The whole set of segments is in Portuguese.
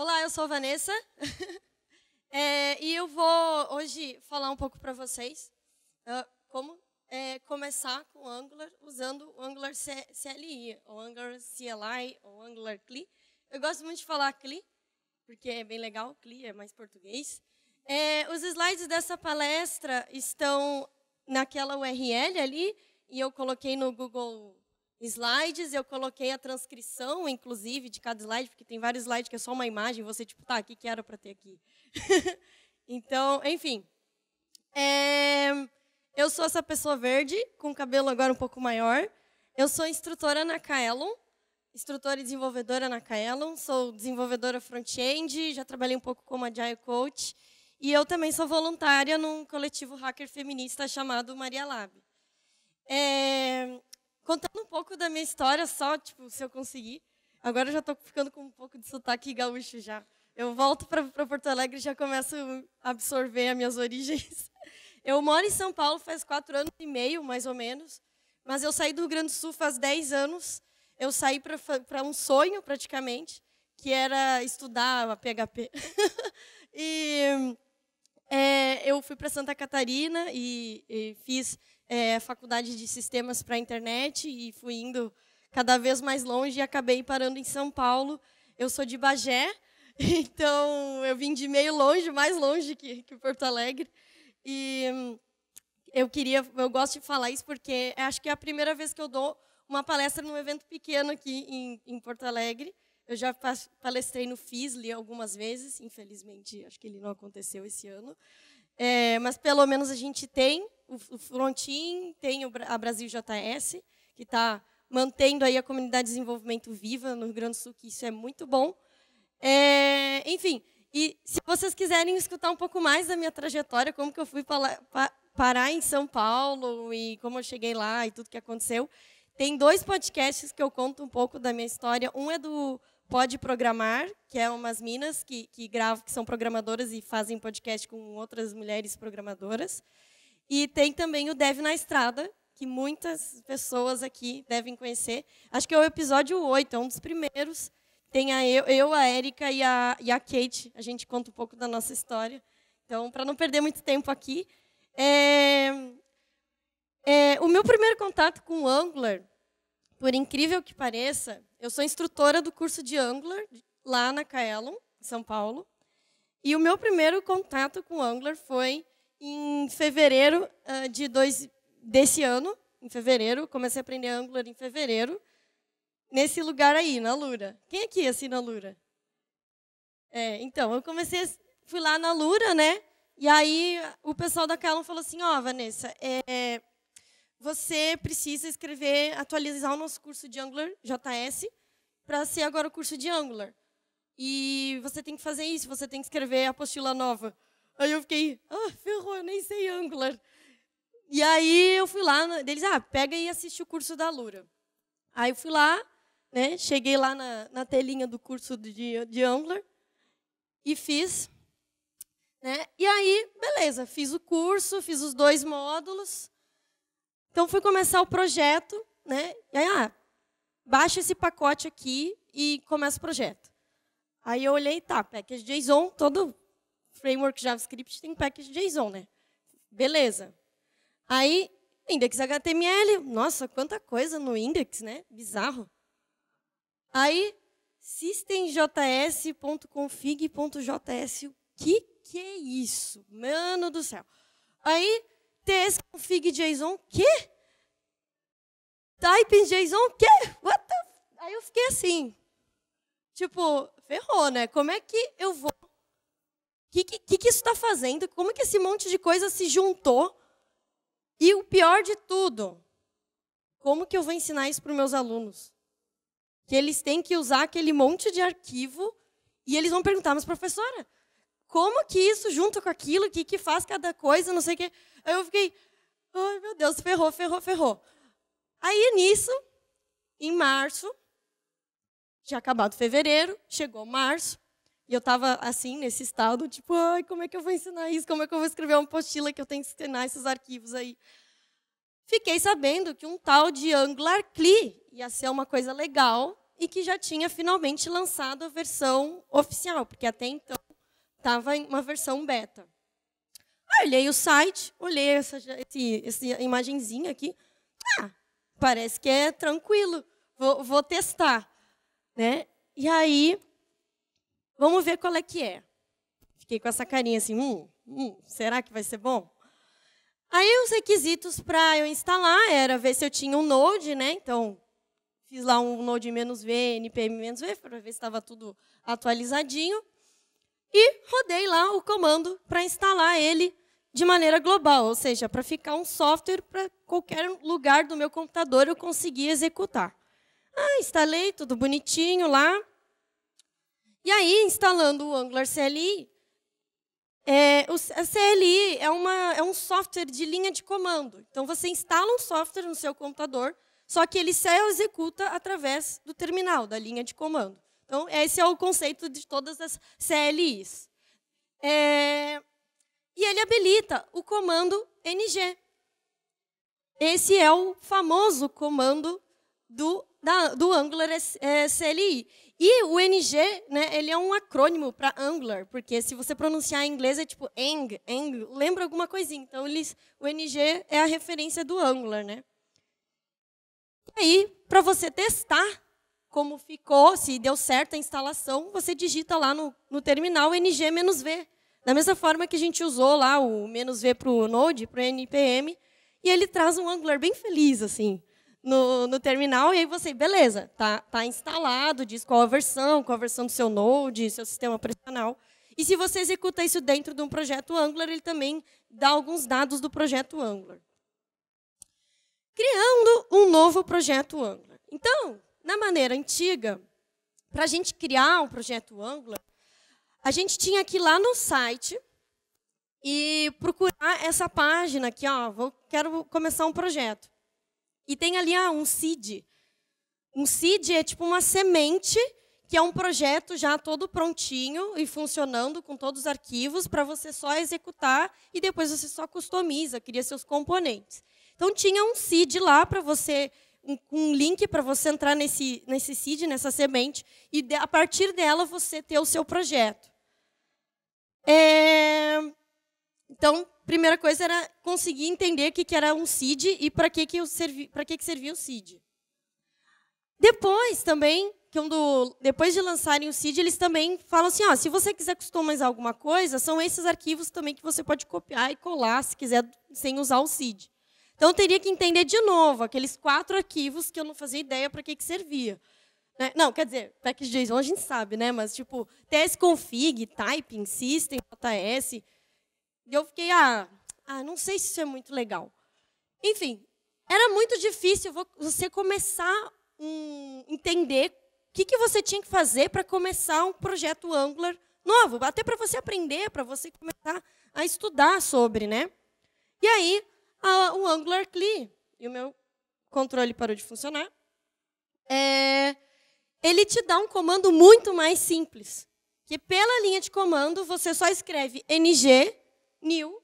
Olá, eu sou Vanessa é, e eu vou hoje falar um pouco para vocês uh, como é, começar com o Angular usando o Angular CLI, ou Angular CLI, ou Angular CLI. Eu gosto muito de falar CLI, porque é bem legal, CLI é mais português. É, os slides dessa palestra estão naquela URL ali, e eu coloquei no Google slides, eu coloquei a transcrição, inclusive, de cada slide, porque tem vários slides que é só uma imagem, você tipo, tá, o que era para ter aqui? então, enfim. É... Eu sou essa pessoa verde, com cabelo agora um pouco maior. Eu sou instrutora na Kaelon, instrutora e desenvolvedora na Kaelon, sou desenvolvedora front-end, já trabalhei um pouco como Agile Coach, e eu também sou voluntária num coletivo hacker feminista chamado Maria Lab. É, Contando um pouco da minha história só, tipo, se eu conseguir. Agora eu já estou ficando com um pouco de sotaque gaúcho já. Eu volto para Porto Alegre e já começo a absorver as minhas origens. Eu moro em São Paulo faz quatro anos e meio, mais ou menos. Mas eu saí do Rio Grande do Sul faz dez anos. Eu saí para um sonho, praticamente, que era estudar a PHP. e é, eu fui para Santa Catarina e, e fiz é, faculdade de sistemas para a internet e fui indo cada vez mais longe e acabei parando em São Paulo. Eu sou de Bagé, então eu vim de meio longe, mais longe que, que Porto Alegre. E hum, eu queria, eu gosto de falar isso porque é, acho que é a primeira vez que eu dou uma palestra num evento pequeno aqui em, em Porto Alegre. Eu já palestrei no FISLE algumas vezes, infelizmente acho que ele não aconteceu esse ano. É, mas pelo menos a gente tem o Frontin, tem a Brasil JS, que está mantendo aí a comunidade de desenvolvimento viva no Rio Grande do Sul, que isso é muito bom. É, enfim, e se vocês quiserem escutar um pouco mais da minha trajetória, como que eu fui parar em São Paulo e como eu cheguei lá e tudo que aconteceu, tem dois podcasts que eu conto um pouco da minha história. Um é do Pode Programar, que é umas minas que, que gravam, que são programadoras e fazem podcast com outras mulheres programadoras. E tem também o Dev na Estrada, que muitas pessoas aqui devem conhecer. Acho que é o episódio 8, é um dos primeiros. Tem a eu, eu a Érica e a, e a Kate. A gente conta um pouco da nossa história. Então, para não perder muito tempo aqui, é, é, o meu primeiro contato com o Angular por incrível que pareça, eu sou instrutora do curso de Angular lá na Caelum, em São Paulo. E o meu primeiro contato com Angular foi em fevereiro ah, de dois, desse ano, em fevereiro, comecei a aprender Angular em fevereiro, nesse lugar aí, na Lura. Quem aqui é assim na Lura? É, então, eu comecei, fui lá na Lura, né? E aí o pessoal da Caelum falou assim, ó, oh, Vanessa, é, você precisa escrever, atualizar o nosso curso de Angular JS para ser agora o curso de Angular. E você tem que fazer isso, você tem que escrever a apostila nova. Aí eu fiquei, ah, ferrou, eu nem sei Angular. E aí eu fui lá, deles, ah, pega e assiste o curso da Lura. Aí eu fui lá, né, cheguei lá na, na telinha do curso de, de Angular e fiz. Né, e aí, beleza, fiz o curso, fiz os dois módulos. Então fui começar o projeto, né? E aí, ah, baixa esse pacote aqui e começa o projeto. Aí eu olhei, tá, package JSON, todo framework JavaScript tem package JSON, né? Beleza. Aí, index HTML, nossa, quanta coisa no index, né? Bizarro. Aí, systemjs.config.js, o que que é isso? Mano do céu. Aí, esse config JSON, quê? Type JSON, quê? What the... Aí eu fiquei assim, tipo, ferrou, né? Como é que eu vou... O que, que, que isso está fazendo? Como é que esse monte de coisa se juntou? E o pior de tudo, como que eu vou ensinar isso para os meus alunos? Que eles têm que usar aquele monte de arquivo e eles vão perguntar, mas professora, como que isso junta com aquilo, o que, que faz cada coisa, não sei o quê. Aí eu fiquei, ai oh, meu Deus, ferrou, ferrou, ferrou. Aí nisso, em março, tinha acabado fevereiro, chegou março, e eu estava assim, nesse estado, tipo, ai, como é que eu vou ensinar isso? Como é que eu vou escrever uma apostila que eu tenho que ensinar esses arquivos aí? Fiquei sabendo que um tal de Angular CLI ia ser uma coisa legal e que já tinha finalmente lançado a versão oficial, porque até então estava em uma versão beta. Aí ah, olhei o site, olhei essa, esse, essa imagenzinha aqui. Ah, parece que é tranquilo. Vou, vou testar. Né? E aí, vamos ver qual é que é. Fiquei com essa carinha assim, hum, hum será que vai ser bom? Aí os requisitos para eu instalar era ver se eu tinha um Node, né? Então, fiz lá um Node-V, NPM-V, para ver se estava tudo atualizadinho. E rodei lá o comando para instalar ele de maneira global, ou seja, para ficar um software para qualquer lugar do meu computador eu conseguir executar. Ah, instalei tudo bonitinho lá. E aí, instalando o Angular CLI, é, o CLI é, uma, é um software de linha de comando. Então, você instala um software no seu computador, só que ele se executa através do terminal, da linha de comando. Então, esse é o conceito de todas as CLIs. É, e ele habilita o comando ng. Esse é o famoso comando do, da, do Angular é, CLI. E o ng, né, ele é um acrônimo para Angular, porque se você pronunciar em inglês é tipo eng, eng, lembra alguma coisinha. Então, eles, o ng é a referência do Angular, né? E aí, para você testar como ficou, se deu certo a instalação, você digita lá no, no terminal ng-v da mesma forma que a gente usou lá o "-v para o Node, para o NPM, e ele traz um Angular bem feliz, assim, no, no, terminal, e aí você, beleza, tá, tá instalado, diz qual a versão, qual a versão do seu Node, seu sistema operacional. E se você executa isso dentro de um projeto Angular, ele também dá alguns dados do projeto Angular. Criando um novo projeto Angular. Então, na maneira antiga, para a gente criar um projeto Angular, a gente tinha que ir lá no site e procurar essa página aqui, ó, vou, quero começar um projeto. E tem ali ah, um seed. Um seed é tipo uma semente que é um projeto já todo prontinho e funcionando com todos os arquivos para você só executar e depois você só customiza, cria seus componentes. Então tinha um seed lá para você um, um link para você entrar nesse nesse seed, nessa semente e a partir dela você ter o seu projeto. É... Então, primeira coisa era conseguir entender o que, era um CID e para que, que, servi... que, que servia o CID. Depois também, quando, é depois de lançarem o CID, eles também falam assim, "Ah, se você quiser customizar alguma coisa, são esses arquivos também que você pode copiar e colar, se quiser, sem usar o CID. Então, eu teria que entender de novo aqueles quatro arquivos que eu não fazia ideia para que, que servia. Né? Não, quer dizer, package JSON a gente sabe, né? Mas, tipo, tsconfig, typing, system, JS. E eu fiquei, ah, ah, não sei se isso é muito legal. Enfim, era muito difícil você começar um, entender o que, que você tinha que fazer para começar um projeto Angular novo, até para você aprender, para você começar a estudar sobre, né? E aí, a, o Angular CLI, e o meu controle parou de funcionar, é, ele te dá um comando muito mais simples. Que pela linha de comando você só escreve ng, new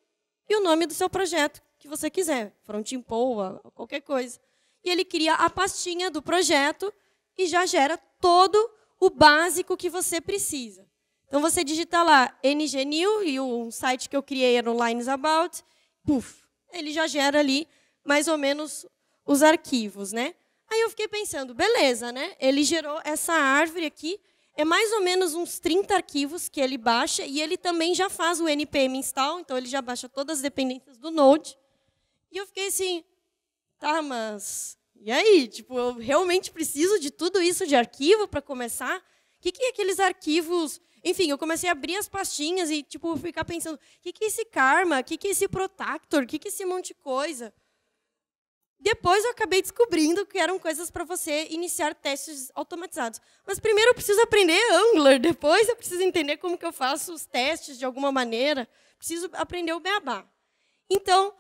e o nome do seu projeto que você quiser, Front Poa, qualquer coisa. E ele cria a pastinha do projeto e já gera todo o básico que você precisa. Então você digita lá ng new e o site que eu criei era o Lines About, ele já gera ali mais ou menos os arquivos, né? Aí eu fiquei pensando, beleza, né? Ele gerou essa árvore aqui, é mais ou menos uns 30 arquivos que ele baixa e ele também já faz o npm install, então ele já baixa todas as dependências do Node. E eu fiquei assim, tá, mas e aí? Tipo, eu realmente preciso de tudo isso de arquivo para começar? O que, que é aqueles arquivos? Enfim, eu comecei a abrir as pastinhas e tipo ficar pensando, o que, que é esse karma? O que, que é esse protactor? O que, que é esse monte de coisa? Depois eu acabei descobrindo que eram coisas para você iniciar testes automatizados. Mas primeiro eu preciso aprender Angular, depois eu preciso entender como que eu faço os testes de alguma maneira, preciso aprender o beabá. Então,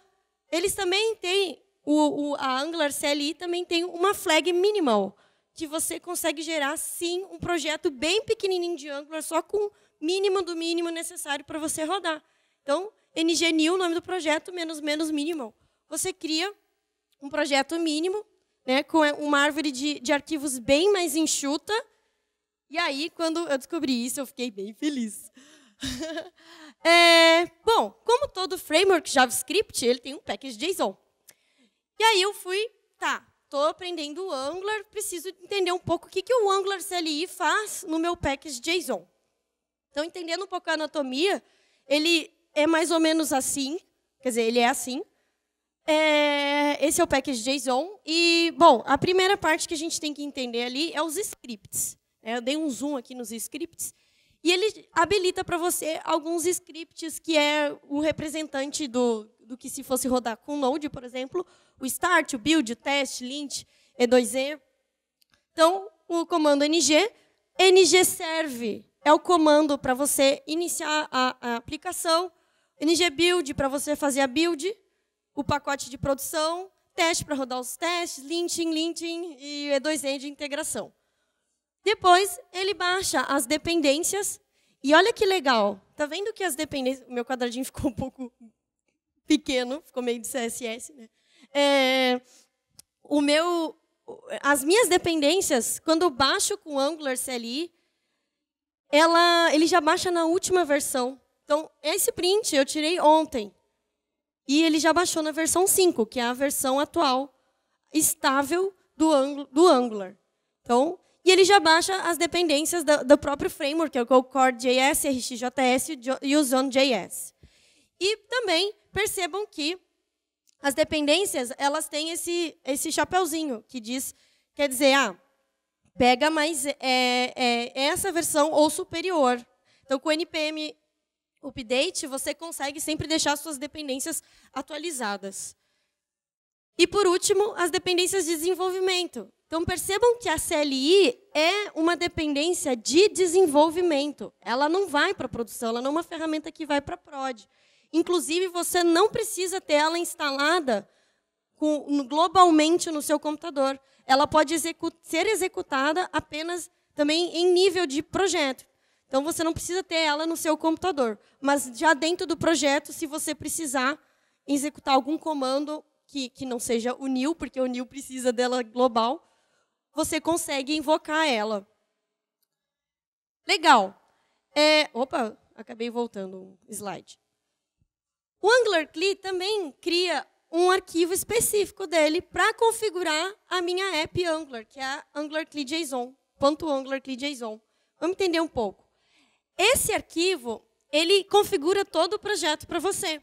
eles também têm o, o, a Angular CLI também tem uma flag minimal, que você consegue gerar sim um projeto bem pequenininho de Angular só com o mínimo do mínimo necessário para você rodar. Então, ng new o nome do projeto, menos menos minimal. Você cria um projeto mínimo, né, com uma árvore de, de arquivos bem mais enxuta. E aí, quando eu descobri isso, eu fiquei bem feliz. é, bom, como todo framework JavaScript, ele tem um package JSON. E aí eu fui, tá, estou aprendendo o Angular, preciso entender um pouco o que, que o Angular CLI faz no meu package JSON. Então, entendendo um pouco a anatomia, ele é mais ou menos assim, quer dizer, ele é assim. É, esse é o package JSON. E, bom, a primeira parte que a gente tem que entender ali é os scripts. Né? Eu dei um zoom aqui nos scripts. E ele habilita para você alguns scripts que é o representante do, do que se fosse rodar com Node, por exemplo, o start, o build, o test, lint, e2e. Então, o comando ng, ng serve é o comando para você iniciar a, a aplicação, ng build para você fazer a build, o pacote de produção, teste para rodar os testes, linting, linting e E2E de integração. Depois, ele baixa as dependências. E olha que legal. Tá vendo que as dependências... O meu quadradinho ficou um pouco pequeno, ficou meio de CSS. Né? É, o meu, as minhas dependências, quando eu baixo com Angular CLI, ela, ele já baixa na última versão. Então, esse print eu tirei ontem. E ele já baixou na versão 5, que é a versão atual estável do, do Angular. Então, e ele já baixa as dependências do, do próprio framework, que é o Core.js, RxJS e o Zone.js. E também percebam que as dependências elas têm esse, esse chapéuzinho que diz, quer dizer, ah, pega mais é, é, é essa versão ou superior. Então, com o NPM update, você consegue sempre deixar suas dependências atualizadas. E, por último, as dependências de desenvolvimento. Então, percebam que a CLI é uma dependência de desenvolvimento. Ela não vai para a produção, ela não é uma ferramenta que vai para a prod. Inclusive, você não precisa ter ela instalada globalmente no seu computador. Ela pode execu ser executada apenas também em nível de projeto. Então você não precisa ter ela no seu computador, mas já dentro do projeto, se você precisar executar algum comando que, que não seja o new, porque o new precisa dela global, você consegue invocar ela. Legal. É, opa, acabei voltando um slide. O AngularCli também cria um arquivo específico dele para configurar a minha app Angular, que é a AngularCli.json, .angularCli.json. Vamos entender um pouco. Esse arquivo, ele configura todo o projeto para você.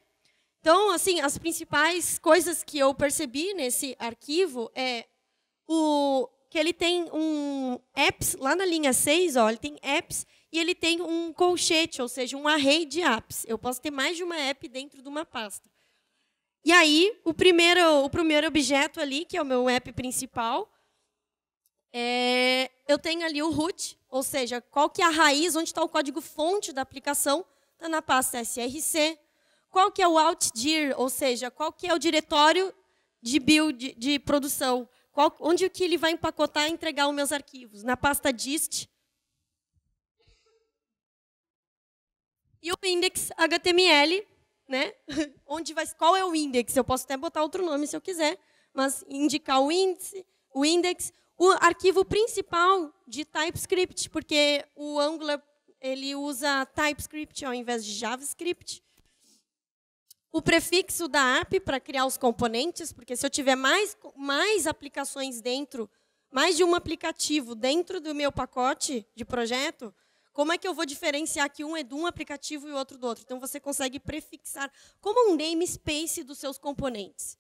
Então, assim, as principais coisas que eu percebi nesse arquivo é o que ele tem um apps, lá na linha 6, ó, ele tem apps e ele tem um colchete, ou seja, um array de apps. Eu posso ter mais de uma app dentro de uma pasta. E aí, o primeiro, o primeiro objeto ali, que é o meu app principal, é, eu tenho ali o root, ou seja, qual que é a raiz, onde está o código-fonte da aplicação? Está na pasta SRC. Qual que é o outdir, ou seja, qual que é o diretório de build, de produção? Qual, onde que ele vai empacotar e entregar os meus arquivos? Na pasta dist. E o index HTML, né? onde vai, qual é o index? Eu posso até botar outro nome se eu quiser, mas indicar o índice, o index, o arquivo principal de TypeScript, porque o Angular ele usa TypeScript ao invés de JavaScript. O prefixo da app para criar os componentes, porque se eu tiver mais, mais aplicações dentro, mais de um aplicativo dentro do meu pacote de projeto, como é que eu vou diferenciar que um é de um aplicativo e o outro do outro? Então, você consegue prefixar como um namespace dos seus componentes.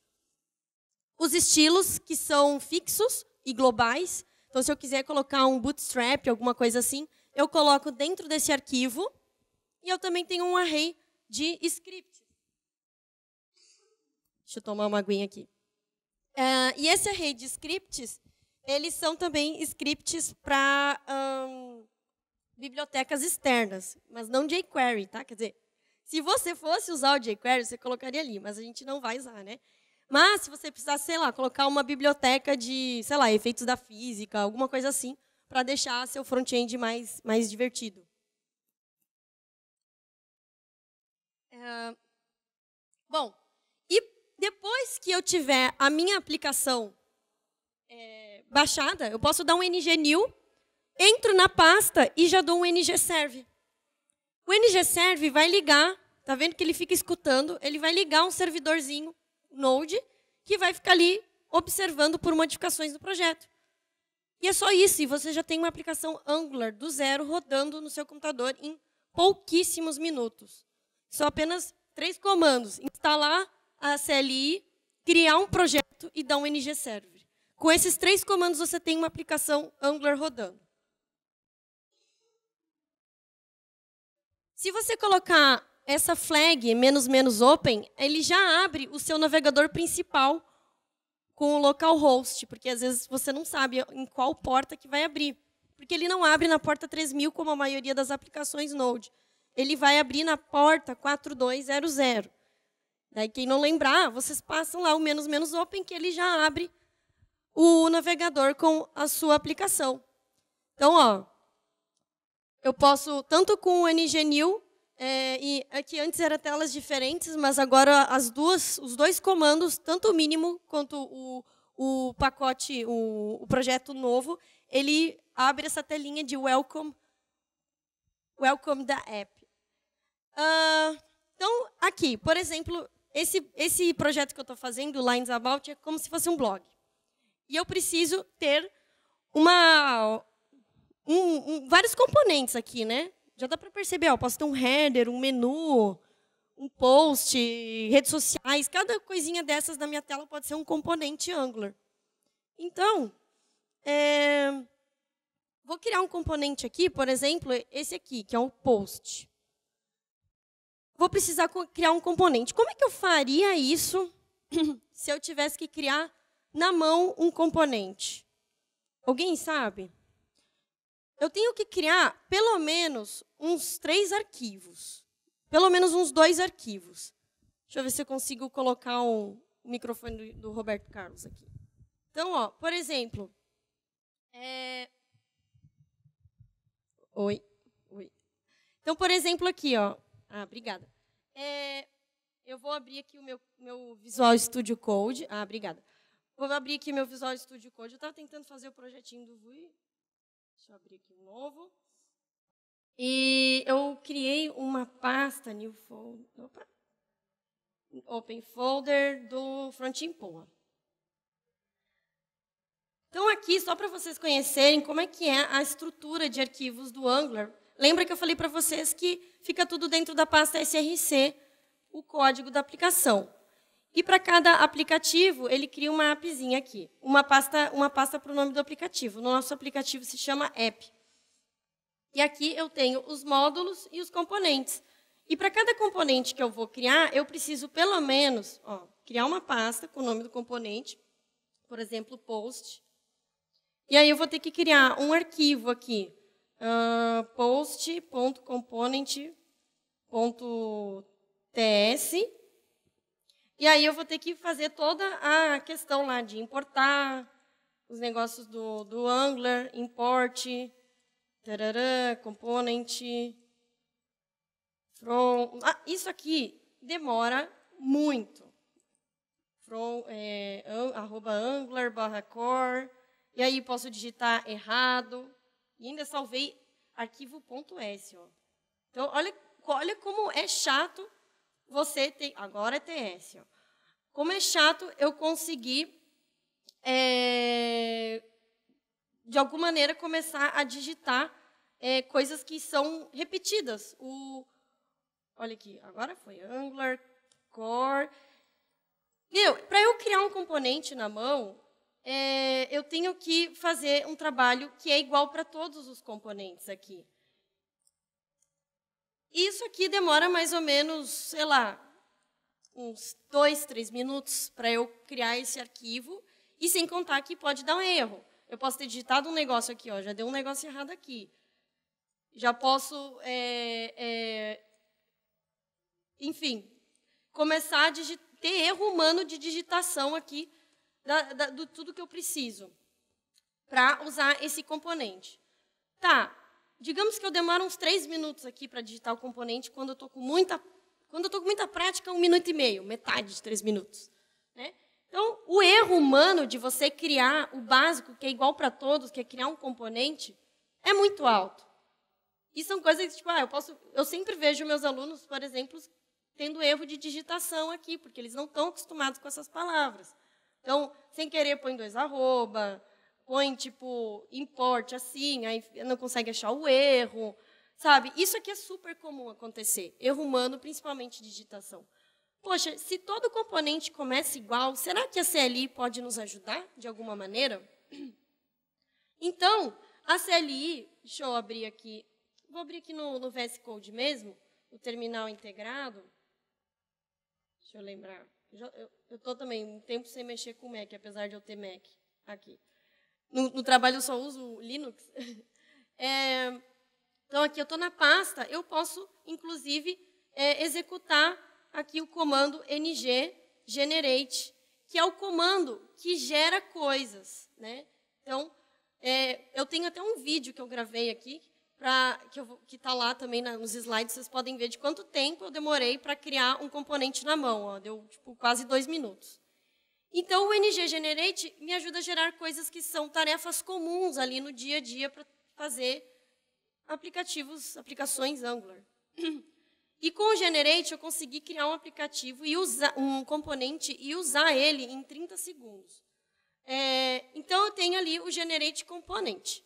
Os estilos, que são fixos, e globais. Então, se eu quiser colocar um bootstrap, alguma coisa assim, eu coloco dentro desse arquivo e eu também tenho um array de scripts. Deixa eu tomar uma aguinha aqui. Uh, e esse array de scripts, eles são também scripts para um, bibliotecas externas, mas não jQuery, tá? Quer dizer, se você fosse usar o jQuery, você colocaria ali, mas a gente não vai usar, né? Mas se você precisar, sei lá, colocar uma biblioteca de, sei lá, efeitos da física, alguma coisa assim, para deixar seu front-end mais, mais divertido. É... Bom, e depois que eu tiver a minha aplicação é, baixada, eu posso dar um ng new, entro na pasta e já dou um ng serve. O ng serve vai ligar, tá vendo que ele fica escutando, ele vai ligar um servidorzinho Node, que vai ficar ali observando por modificações do projeto. E é só isso, e você já tem uma aplicação Angular do zero rodando no seu computador em pouquíssimos minutos. São apenas três comandos: instalar a CLI, criar um projeto e dar um NG Server. Com esses três comandos, você tem uma aplicação Angular rodando. Se você colocar essa flag menos menos open, ele já abre o seu navegador principal com o localhost, porque às vezes você não sabe em qual porta que vai abrir, porque ele não abre na porta 3000 como a maioria das aplicações Node. Ele vai abrir na porta 4200. Daí quem não lembrar, vocês passam lá o menos menos open que ele já abre o navegador com a sua aplicação. Então, ó, eu posso tanto com o NGNew é, e aqui é antes eram telas diferentes, mas agora as duas, os dois comandos, tanto o mínimo quanto o, o pacote, o, o projeto novo, ele abre essa telinha de welcome, welcome da app. Uh, então, aqui, por exemplo, esse, esse projeto que eu estou fazendo, Lines About, é como se fosse um blog. E eu preciso ter uma, um, um, vários componentes aqui, né? Já dá para perceber, ó, posso ter um header, um menu, um post, redes sociais, cada coisinha dessas na minha tela pode ser um componente Angular. Então, é, vou criar um componente aqui, por exemplo, esse aqui, que é um post. Vou precisar criar um componente. Como é que eu faria isso se eu tivesse que criar na mão um componente? Alguém sabe? Eu tenho que criar pelo menos uns três arquivos. Pelo menos uns dois arquivos. Deixa eu ver se eu consigo colocar um, o microfone do, do Roberto Carlos aqui. Então, ó, por exemplo. É... Oi. Oi. Então, por exemplo, aqui, ó. Ah, obrigada. É... Eu vou abrir aqui o meu, meu Visual Studio Code. Ah, obrigada. Vou abrir aqui meu Visual Studio Code. Eu estava tentando fazer o projetinho do Vui. Deixa eu abrir aqui um novo. E eu criei uma pasta new folder, opa, open folder do Frontin Poa. Então aqui só para vocês conhecerem como é que é a estrutura de arquivos do Angular. Lembra que eu falei para vocês que fica tudo dentro da pasta SRC, o código da aplicação. E para cada aplicativo ele cria uma appzinha aqui, uma pasta, uma pasta para o nome do aplicativo. No nosso aplicativo se chama app. E aqui eu tenho os módulos e os componentes. E para cada componente que eu vou criar, eu preciso pelo menos ó, criar uma pasta com o nome do componente, por exemplo, post. E aí eu vou ter que criar um arquivo aqui, uh, post.component.ts. E aí eu vou ter que fazer toda a questão lá de importar os negócios do, do Angular, import, Tarará, component, from. Ah, isso aqui demora muito. From, é, arroba angular, barra core. E aí posso digitar errado. E ainda salvei arquivo.s. Então, olha, olha como é chato você tem. Agora é TS. Ó. Como é chato eu conseguir é, de alguma maneira, começar a digitar é, coisas que são repetidas. O, olha aqui, agora foi Angular, Core. Para eu criar um componente na mão, é, eu tenho que fazer um trabalho que é igual para todos os componentes aqui. Isso aqui demora mais ou menos, sei lá, uns dois, três minutos para eu criar esse arquivo, e sem contar que pode dar um erro. Eu posso ter digitado um negócio aqui, ó, já deu um negócio errado aqui. Já posso, é, é, enfim, começar a ter erro humano de digitação aqui da, da, do tudo que eu preciso para usar esse componente. Tá, digamos que eu demoro uns três minutos aqui para digitar o componente quando eu estou com muita quando eu estou com muita prática, um minuto e meio, metade de três minutos. Né? Então, o erro humano de você criar o básico, que é igual para todos, que é criar um componente, é muito alto. E são coisas que, tipo, ah, eu posso. Eu sempre vejo meus alunos, por exemplo, tendo erro de digitação aqui, porque eles não estão acostumados com essas palavras. Então, sem querer, põe dois arroba, põe, tipo, import assim, aí não consegue achar o erro, sabe? Isso aqui é super comum acontecer. Erro humano, principalmente digitação. Poxa, se todo componente começa igual, será que a CLI pode nos ajudar de alguma maneira? Então, a CLI, deixa eu abrir aqui, vou abrir aqui no, no VS Code mesmo, o terminal integrado. Deixa eu lembrar. Eu estou também um tempo sem mexer com Mac, apesar de eu ter Mac aqui. No, no trabalho eu só uso Linux. É, então, aqui eu estou na pasta, eu posso, inclusive, é, executar aqui o comando ng generate, que é o comando que gera coisas. Né? Então, é, eu tenho até um vídeo que eu gravei aqui, pra, que está lá também na, nos slides, vocês podem ver de quanto tempo eu demorei para criar um componente na mão. Ó, deu tipo, quase dois minutos. Então, o NG Generate me ajuda a gerar coisas que são tarefas comuns ali no dia a dia para fazer aplicativos, aplicações Angular. E com o Generate eu consegui criar um aplicativo e usar um componente e usar ele em 30 segundos. É, então eu tenho ali o Generate Componente.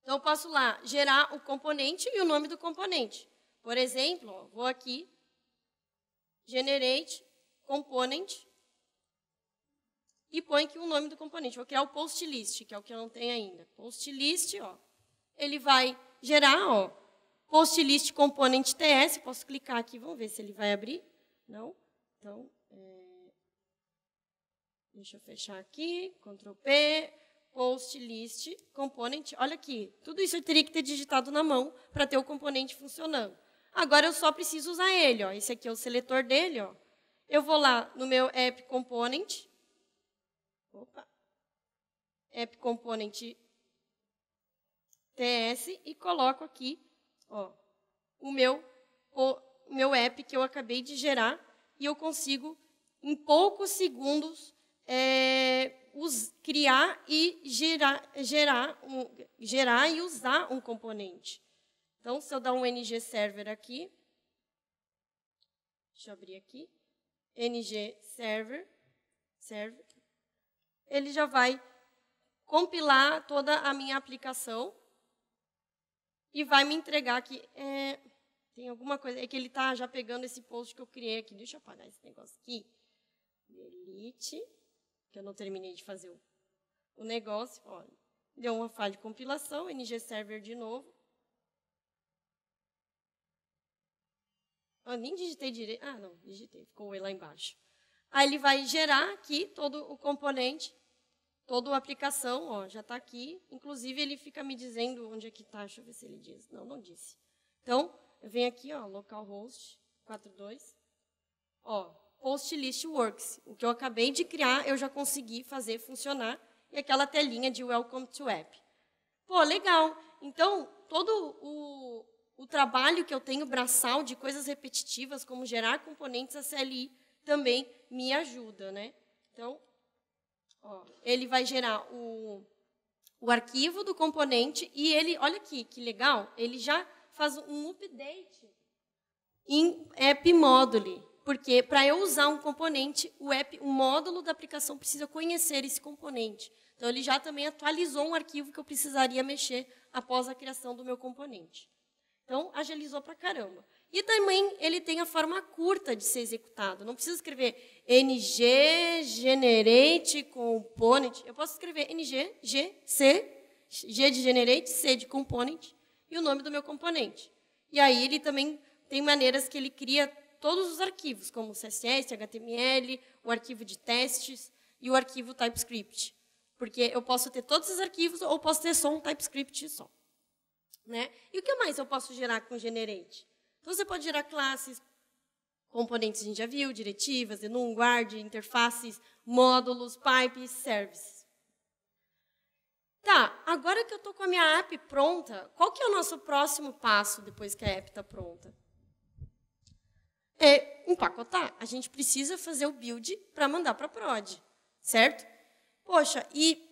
Então eu posso lá gerar o componente e o nome do componente. Por exemplo, ó, vou aqui Generate Component e põe aqui o nome do componente. Vou criar o post list, que é o que eu não tenho ainda. Post list, ó. Ele vai gerar, ó, Post list component TS, posso clicar aqui, vamos ver se ele vai abrir. Não? Então, é... deixa eu fechar aqui, Ctrl P, post list component. Olha aqui, tudo isso eu teria que ter digitado na mão para ter o componente funcionando. Agora eu só preciso usar ele, ó. Esse aqui é o seletor dele, ó. Eu vou lá no meu app component. Opa. App component TS e coloco aqui ó, o meu, o meu app que eu acabei de gerar e eu consigo, em poucos segundos, é, us, criar e gerar, gerar, um, gerar e usar um componente. Então, se eu dar um ng server aqui, deixa eu abrir aqui, ng server, server ele já vai compilar toda a minha aplicação e vai me entregar aqui. É, tem alguma coisa. É que ele está já pegando esse post que eu criei aqui. Deixa eu apagar esse negócio aqui. Delete. Que eu não terminei de fazer o, o negócio. Olha. Deu uma falha de compilação. NG Server de novo. Eu ah, nem digitei direito. Ah, não, digitei. Ficou o E lá embaixo. Aí ele vai gerar aqui todo o componente toda a aplicação, ó, já está aqui. Inclusive, ele fica me dizendo onde é que está. Deixa eu ver se ele diz. Não, não disse. Então, eu venho aqui, ó, localhost 42. Ó, post list works. O que eu acabei de criar, eu já consegui fazer funcionar. E aquela telinha de welcome to app. Pô, legal. Então, todo o, o trabalho que eu tenho braçal de coisas repetitivas, como gerar componentes a CLI, também me ajuda. Né? Então, ele vai gerar o, o arquivo do componente e ele, olha aqui, que legal, ele já faz um update em app module. Porque para eu usar um componente, o app, o módulo da aplicação precisa conhecer esse componente. Então ele já também atualizou um arquivo que eu precisaria mexer após a criação do meu componente. Então agilizou para caramba. E também ele tem a forma curta de ser executado. Não precisa escrever NG, generate, component. Eu posso escrever NG, G, C, G de generate, C de component e o nome do meu componente. E aí ele também tem maneiras que ele cria todos os arquivos, como CSS, HTML, o arquivo de testes e o arquivo TypeScript. Porque eu posso ter todos os arquivos ou posso ter só um TypeScript só. Né? E o que mais eu posso gerar com Generate? Então, você pode gerar classes, componentes a gente já viu, diretivas, enum, guard, interfaces, módulos, pipes, services. Tá, agora que eu estou com a minha app pronta, qual que é o nosso próximo passo depois que a app está pronta? É empacotar. A gente precisa fazer o build para mandar para a prod, certo? Poxa, e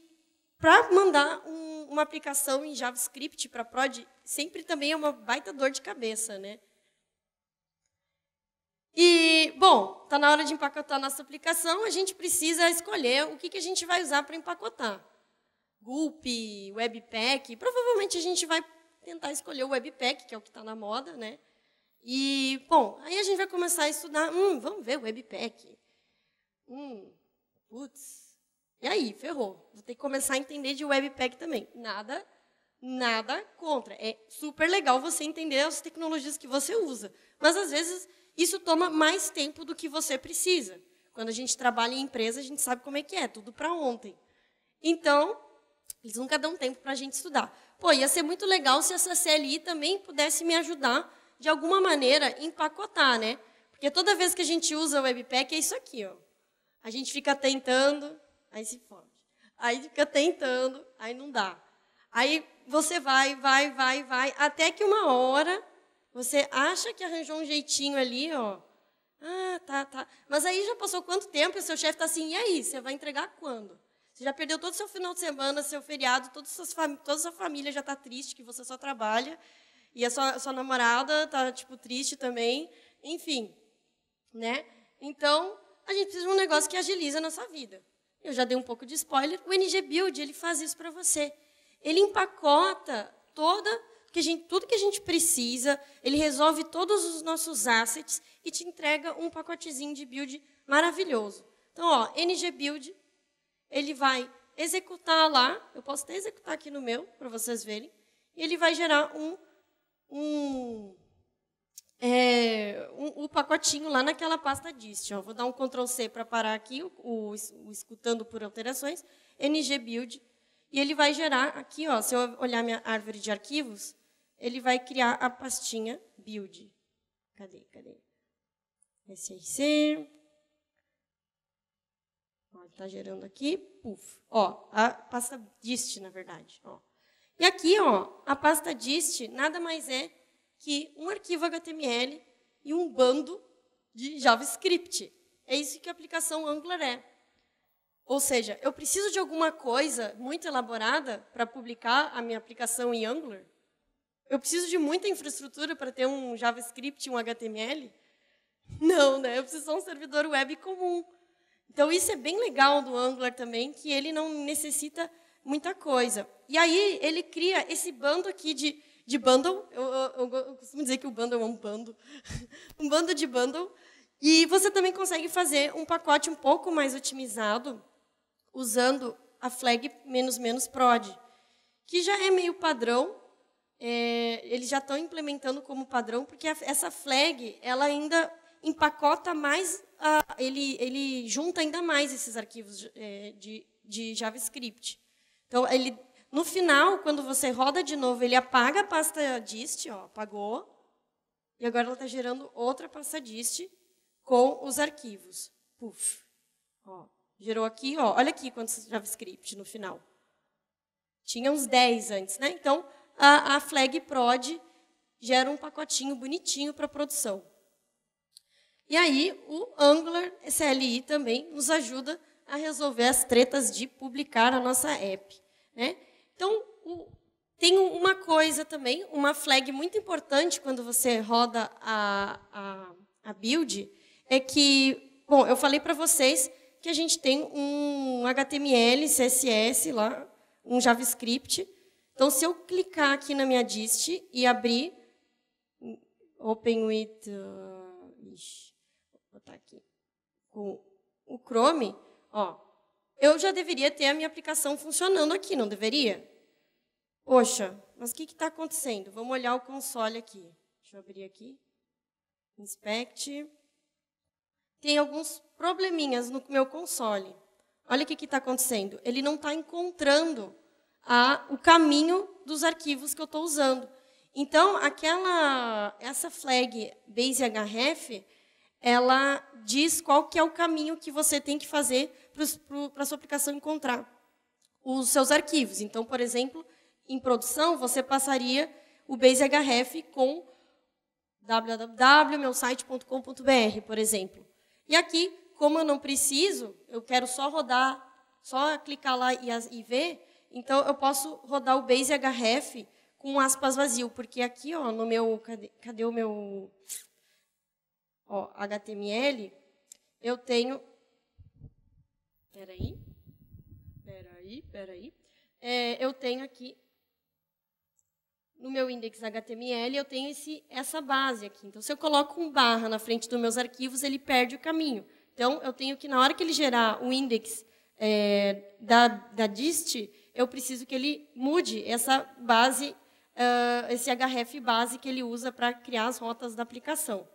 para mandar um, uma aplicação em JavaScript para prod, sempre também é uma baita dor de cabeça, né? E, bom, está na hora de empacotar nossa aplicação, a gente precisa escolher o que, que a gente vai usar para empacotar. Gulp, Webpack, provavelmente a gente vai tentar escolher o Webpack, que é o que está na moda, né? E, bom, aí a gente vai começar a estudar, hum, vamos ver o Webpack. Hum, putz, e aí, ferrou. Vou ter que começar a entender de Webpack também. Nada, nada contra. É super legal você entender as tecnologias que você usa. Mas, às vezes, isso toma mais tempo do que você precisa. Quando a gente trabalha em empresa, a gente sabe como é que é, tudo para ontem. Então, eles nunca dão tempo para a gente estudar. Pô, ia ser muito legal se essa CLI também pudesse me ajudar, de alguma maneira, empacotar, né? Porque toda vez que a gente usa o Webpack, é isso aqui, ó. A gente fica tentando, aí se fode. Aí fica tentando, aí não dá. Aí você vai, vai, vai, vai, até que uma hora você acha que arranjou um jeitinho ali, ó. Ah, tá, tá. Mas aí já passou quanto tempo e seu chefe está assim, e aí, você vai entregar quando? Você já perdeu todo o seu final de semana, seu feriado, toda a sua família já está triste, que você só trabalha. E a sua, a sua namorada está, tipo, triste também. Enfim, né? Então, a gente precisa de um negócio que agiliza a nossa vida. Eu já dei um pouco de spoiler. O NG Build, ele faz isso para você. Ele empacota toda que gente, tudo que a gente precisa, ele resolve todos os nossos assets e te entrega um pacotezinho de build maravilhoso. Então, ó, NG Build, ele vai executar lá, eu posso até executar aqui no meu, para vocês verem, e ele vai gerar um, um, é, um, um pacotinho lá naquela pasta dist. Ó. Vou dar um Ctrl C para parar aqui, o, o, o, escutando por alterações, NG Build, e ele vai gerar aqui, ó, se eu olhar minha árvore de arquivos, ele vai criar a pastinha build. Cadê? Cadê? SRC. Está gerando aqui. Puf. Ó, a pasta dist, na verdade. Ó. E aqui, ó, a pasta dist nada mais é que um arquivo HTML e um bando de JavaScript. É isso que a aplicação Angular é. Ou seja, eu preciso de alguma coisa muito elaborada para publicar a minha aplicação em Angular? eu preciso de muita infraestrutura para ter um JavaScript um HTML? Não, né? Eu preciso de um servidor web comum. Então, isso é bem legal do Angular também, que ele não necessita muita coisa. E aí, ele cria esse bando aqui de, de bundle. Eu, eu, eu costumo dizer que o bundle é um bando. um bando de bundle. E você também consegue fazer um pacote um pouco mais otimizado usando a flag "-prod", que já é meio padrão, é, eles já estão implementando como padrão, porque a, essa flag ela ainda empacota mais, a, ele, ele junta ainda mais esses arquivos é, de, de JavaScript. Então, ele, no final, quando você roda de novo, ele apaga a pasta dist, ó, apagou, e agora ela está gerando outra pasta dist com os arquivos. Puf. Ó, gerou aqui, ó, olha aqui quantos JavaScript no final. Tinha uns 10 antes, né? Então, a, a flag prod gera um pacotinho bonitinho para produção. E aí o Angular CLI também nos ajuda a resolver as tretas de publicar a nossa app. Né? Então, o, tem uma coisa também, uma flag muito importante quando você roda a, a, a build, é que, bom, eu falei para vocês que a gente tem um HTML, CSS lá, um JavaScript, então, se eu clicar aqui na minha dist e abrir Open with... Uh, vou botar aqui. Com o Chrome, ó, eu já deveria ter a minha aplicação funcionando aqui, não deveria? Poxa, mas o que está acontecendo? Vamos olhar o console aqui. Deixa eu abrir aqui. Inspect. Tem alguns probleminhas no meu console. Olha o que está acontecendo. Ele não está encontrando a, o caminho dos arquivos que eu estou usando. Então, aquela, essa flag base ela diz qual que é o caminho que você tem que fazer para a sua aplicação encontrar os seus arquivos. Então, por exemplo, em produção, você passaria o base com www.meusite.com.br, por exemplo. E aqui, como eu não preciso, eu quero só rodar, só clicar lá e, e ver, então, eu posso rodar o base href com aspas vazio, porque aqui, ó, no meu... Cadê, cadê o meu... Ó, HTML, eu tenho... Peraí. Peraí, peraí. É, eu tenho aqui no meu index HTML, eu tenho esse, essa base aqui. Então, se eu coloco um barra na frente dos meus arquivos, ele perde o caminho. Então, eu tenho que, na hora que ele gerar o index é, da, da dist, eu preciso que ele mude essa base, uh, esse href base que ele usa para criar as rotas da aplicação.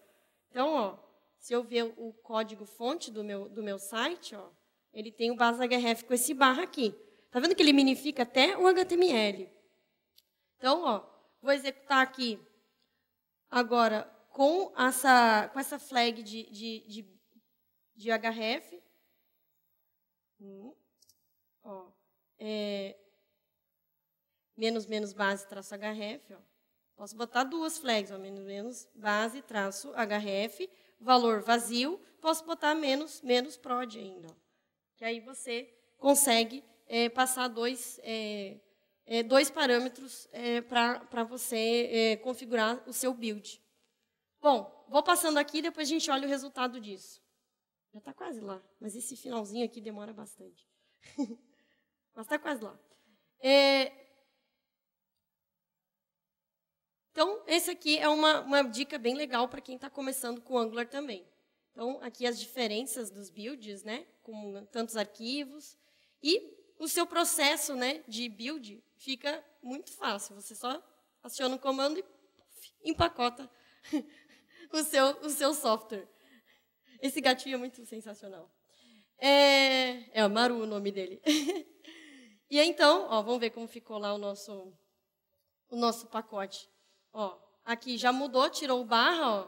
Então, ó, se eu ver o código fonte do meu, do meu site, ó, ele tem o base href com esse barra aqui. Está vendo que ele minifica até o HTML. Então, ó, vou executar aqui agora com essa, com essa flag de, de, de, de href. Hum é, menos, menos, base, traço HRF. Ó. Posso botar duas flags, ó, menos, menos, base, traço HRF, valor vazio. Posso botar menos, menos, prod ainda. Ó. Que aí você consegue é, passar dois, é, é dois parâmetros é, para você é, configurar o seu build. Bom, vou passando aqui, depois a gente olha o resultado disso. Já está quase lá, mas esse finalzinho aqui demora bastante. mas está quase lá. É... Então, esse aqui é uma, uma dica bem legal para quem está começando com Angular também. Então, aqui as diferenças dos builds, né, com tantos arquivos. E o seu processo né, de build fica muito fácil. Você só aciona o comando e puff, empacota o seu, o seu software. Esse gatinho é muito sensacional. É, é Maru o nome dele. E então, ó, vamos ver como ficou lá o nosso, o nosso pacote. Ó, aqui já mudou, tirou o barra, ó.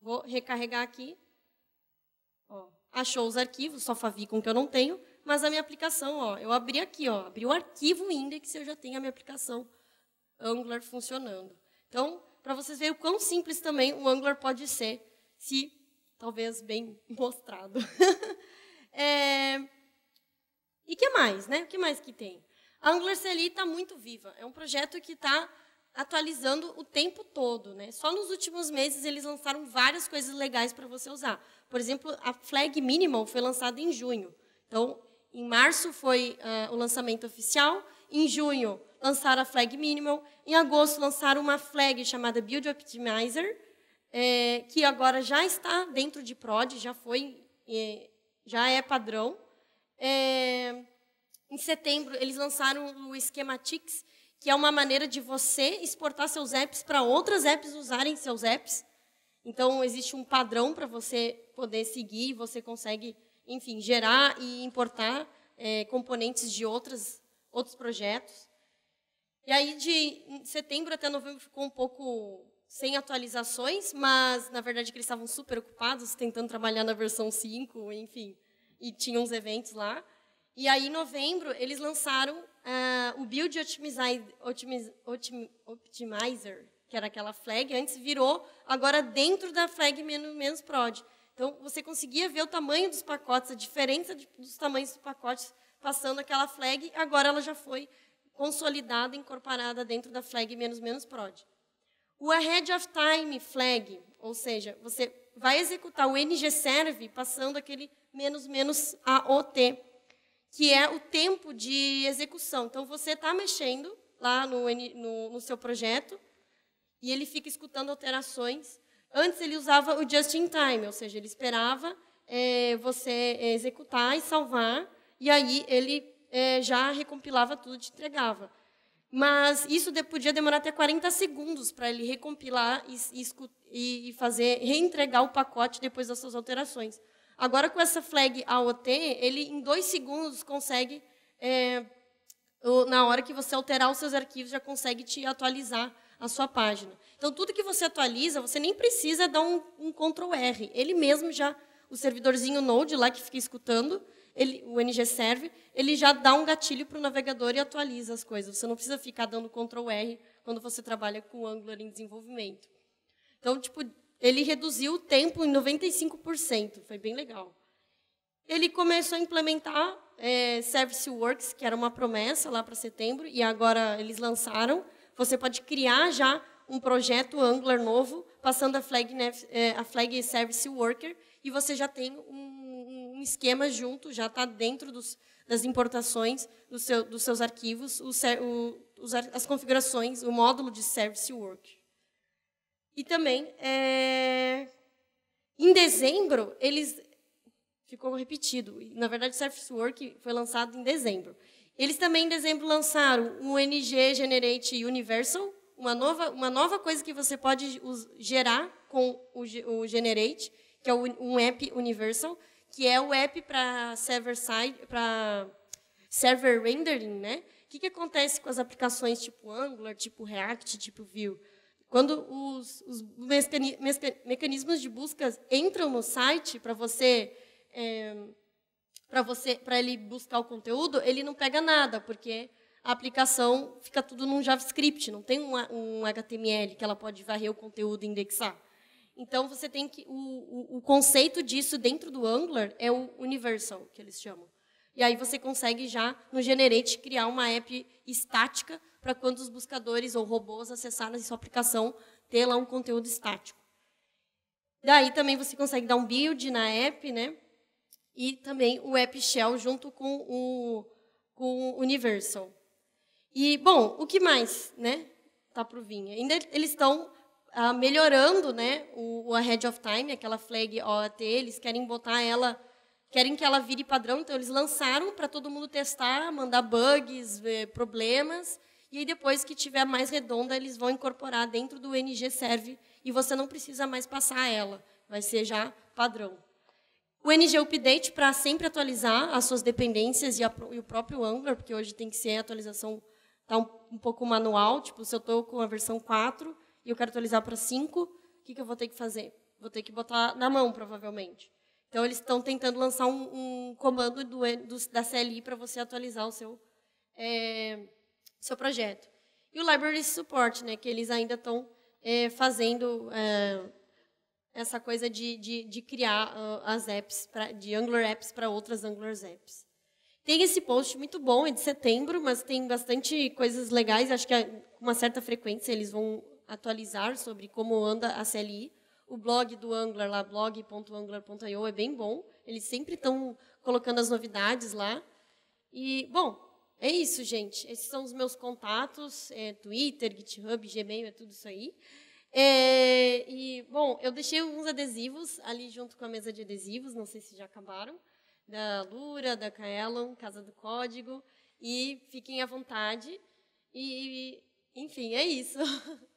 Vou recarregar aqui. Ó, achou os arquivos, só favicon que eu não tenho, mas a minha aplicação, ó, eu abri aqui, ó, abri o arquivo index e eu já tenho a minha aplicação Angular funcionando. Então, para vocês verem o quão simples também o Angular pode ser, se talvez bem mostrado. é, e que mais, né? O que mais que tem? A Angular CLI está muito viva. É um projeto que está atualizando o tempo todo, né? Só nos últimos meses eles lançaram várias coisas legais para você usar. Por exemplo, a Flag Minimal foi lançada em junho. Então, em março foi uh, o lançamento oficial. Em junho lançaram a Flag Minimal. Em agosto lançaram uma flag chamada Build Optimizer, eh, que agora já está dentro de prod, já foi, eh, já é padrão é, em setembro, eles lançaram o Schematix, que é uma maneira de você exportar seus apps para outras apps usarem seus apps. Então, existe um padrão para você poder seguir, você consegue, enfim, gerar e importar é, componentes de outras, outros projetos. E aí, de setembro até novembro, ficou um pouco sem atualizações, mas, na verdade, eles estavam super ocupados, tentando trabalhar na versão 5, enfim e tinha uns eventos lá. E aí, em novembro, eles lançaram uh, o Build Optimizer, que era aquela flag, antes virou, agora dentro da flag menos, menos prod. Então, você conseguia ver o tamanho dos pacotes, a diferença de, dos tamanhos dos pacotes passando aquela flag, agora ela já foi consolidada, incorporada dentro da flag menos menos prod. O ahead of time flag, ou seja, você vai executar o ngServe passando aquele menos menos AOT, que é o tempo de execução. Então, você está mexendo lá no, no, no seu projeto e ele fica escutando alterações. Antes, ele usava o just in time, ou seja, ele esperava é, você executar e salvar, e aí ele é, já recompilava tudo, te entregava. Mas isso de, podia demorar até 40 segundos para ele recompilar e, e, e fazer reentregar o pacote depois das suas alterações. Agora, com essa flag AOT, ele em dois segundos consegue, é, na hora que você alterar os seus arquivos, já consegue te atualizar a sua página. Então, tudo que você atualiza, você nem precisa dar um, um Ctrl R. Ele mesmo já, o servidorzinho Node lá que fica escutando, ele, o NG Serve, ele já dá um gatilho para o navegador e atualiza as coisas. Você não precisa ficar dando Ctrl R quando você trabalha com Angular em desenvolvimento. Então, tipo, ele reduziu o tempo em 95%, foi bem legal. Ele começou a implementar é, Service Works, que era uma promessa lá para setembro, e agora eles lançaram. Você pode criar já um projeto Angular novo, passando a flag, é, a flag Service Worker, e você já tem um um esquema junto, já está dentro dos, das importações do seu, dos seus arquivos, o, o, as configurações, o módulo de Service Work. E também, é, em dezembro, eles... Ficou repetido. Na verdade, Service Work foi lançado em dezembro. Eles também, em dezembro, lançaram o NG Generate Universal, uma nova, uma nova coisa que você pode gerar com o, o Generate, que é um app universal, que é o app para server side, para server rendering, né? O que, que acontece com as aplicações tipo Angular, tipo React, tipo Vue? Quando os, os mecanismos de busca entram no site para você é, para você para ele buscar o conteúdo, ele não pega nada, porque a aplicação fica tudo num JavaScript, não tem um, um HTML que ela pode varrer o conteúdo e indexar. Então você tem que o, o, o, conceito disso dentro do Angular é o universal que eles chamam. E aí você consegue já no Generate criar uma app estática para quando os buscadores ou robôs acessarem a sua aplicação ter lá um conteúdo estático. Daí também você consegue dar um build na app, né? E também o app shell junto com o com o universal. E bom, o que mais, né? Tá pro vinha. Ainda eles estão uh, melhorando né, o, o Ahead of Time, aquela flag OAT, eles querem botar ela, querem que ela vire padrão, então eles lançaram para todo mundo testar, mandar bugs, problemas, e aí depois que tiver mais redonda, eles vão incorporar dentro do NG Serve e você não precisa mais passar ela, vai ser já padrão. O NG Update para sempre atualizar as suas dependências e, a, e, o próprio Angular, porque hoje tem que ser a atualização tá um, um pouco manual, tipo, se eu estou com a versão 4, e eu quero atualizar para 5, o que, que eu vou ter que fazer? Vou ter que botar na mão, provavelmente. Então, eles estão tentando lançar um, um comando do, do, da CLI para você atualizar o seu, é, seu projeto. E o Library Support, né, que eles ainda estão é, fazendo é, essa coisa de, de, de criar uh, as apps, pra, de Angular apps para outras Angular apps. Tem esse post muito bom, é de setembro, mas tem bastante coisas legais. Acho que com uma certa frequência eles vão atualizar sobre como anda a CLI. O blog do Angular, lá blog.angular.io, é bem bom. Eles sempre estão colocando as novidades lá. E, bom, é isso, gente. Esses são os meus contatos: é, Twitter, GitHub, Gmail, é tudo isso aí. É, e, bom, eu deixei alguns adesivos ali junto com a mesa de adesivos, não sei se já acabaram, da Lura, da Kaelon, Casa do Código. E fiquem à vontade. E, enfim, é isso.